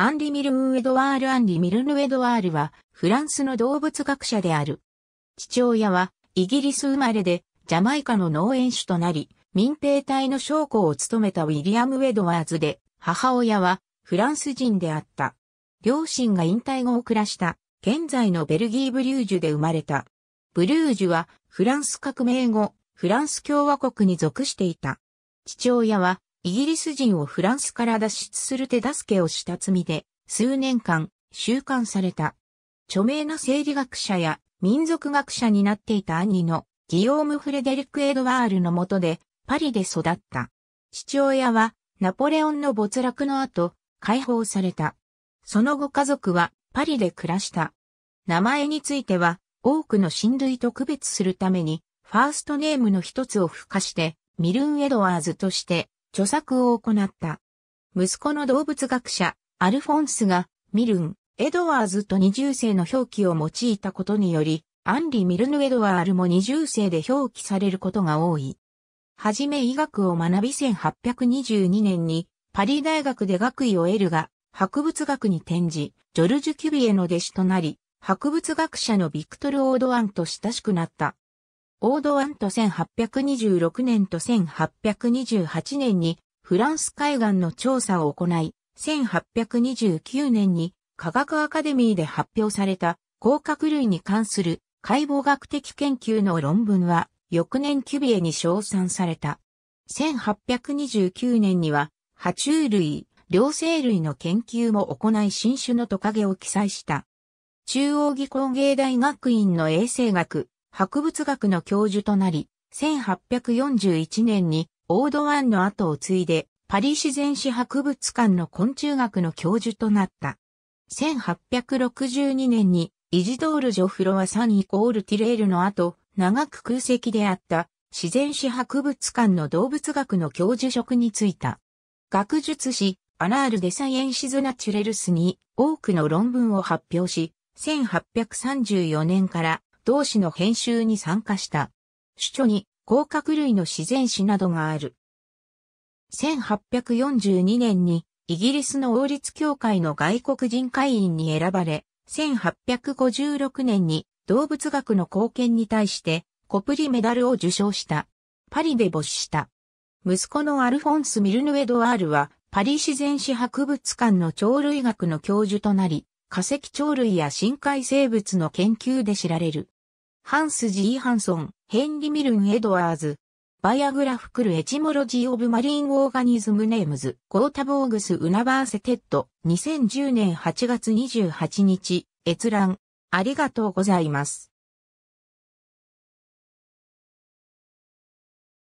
アンリ・ミルン・エドワール・アンリ・ミルヌ・エドワールは、フランスの動物学者である。父親は、イギリス生まれで、ジャマイカの農園主となり、民兵隊の将校を務めたウィリアム・ウェドワーズで、母親は、フランス人であった。両親が引退後を暮らした、現在のベルギー・ブリュージュで生まれた。ブリュージュは、フランス革命後、フランス共和国に属していた。父親は、イギリス人をフランスから脱出する手助けをした罪で、数年間、収監された。著名な生理学者や民族学者になっていた兄のギヨーム・フレデリック・エドワールの下でパリで育った。父親はナポレオンの没落の後解放された。その後家族はパリで暮らした。名前については多くの親類と区別するためにファーストネームの一つを付加してミルン・エドワーズとして著作を行った。息子の動物学者、アルフォンスが、ミルン、エドワーズと二重世の表記を用いたことにより、アンリ・ミルヌ・エドワールも二重世で表記されることが多い。はじめ医学を学び1822年に、パリ大学で学位を得るが、博物学に転じ、ジョルジュ・キュビエの弟子となり、博物学者のビクトル・オードワンと親しくなった。オードワンと1826年と1828年にフランス海岸の調査を行い、1829年に科学アカデミーで発表された甲殻類に関する解剖学的研究の論文は翌年キュビエに称賛された。1829年には、爬虫類、両生類の研究も行い新種のトカゲを記載した。中央技工芸大学院の衛生学、博物学の教授となり、1841年にオードワンの後を継いで、パリ自然史博物館の昆虫学の教授となった。1862年にイジドール・ジョフロワサんイコール・ティレールの後、長く空席であった自然史博物館の動物学の教授職に就いた。学術誌、アラール・デ・サイエンシズ・ナチュレルスに多くの論文を発表し、1834年から同士の編集に参加した。主著に甲殻類の自然史などがある。1842年にイギリスの王立協会の外国人会員に選ばれ、1856年に動物学の貢献に対してコプリメダルを受賞した。パリで没した。息子のアルフォンス・ミルヌ・エドワールは、パリ自然史博物館の鳥類学の教授となり、化石鳥類や深海生物の研究で知られる。ハンス・ジー・ハンソン、ヘンリ・ミルン・エドワーズ、バイアグラフクル・エチモロジー・オブ・マリン・オーガニズム・ネームズ、ゴータボーグス・ウナバーセテッド、2010年8月28日、閲覧、ありがとうございます。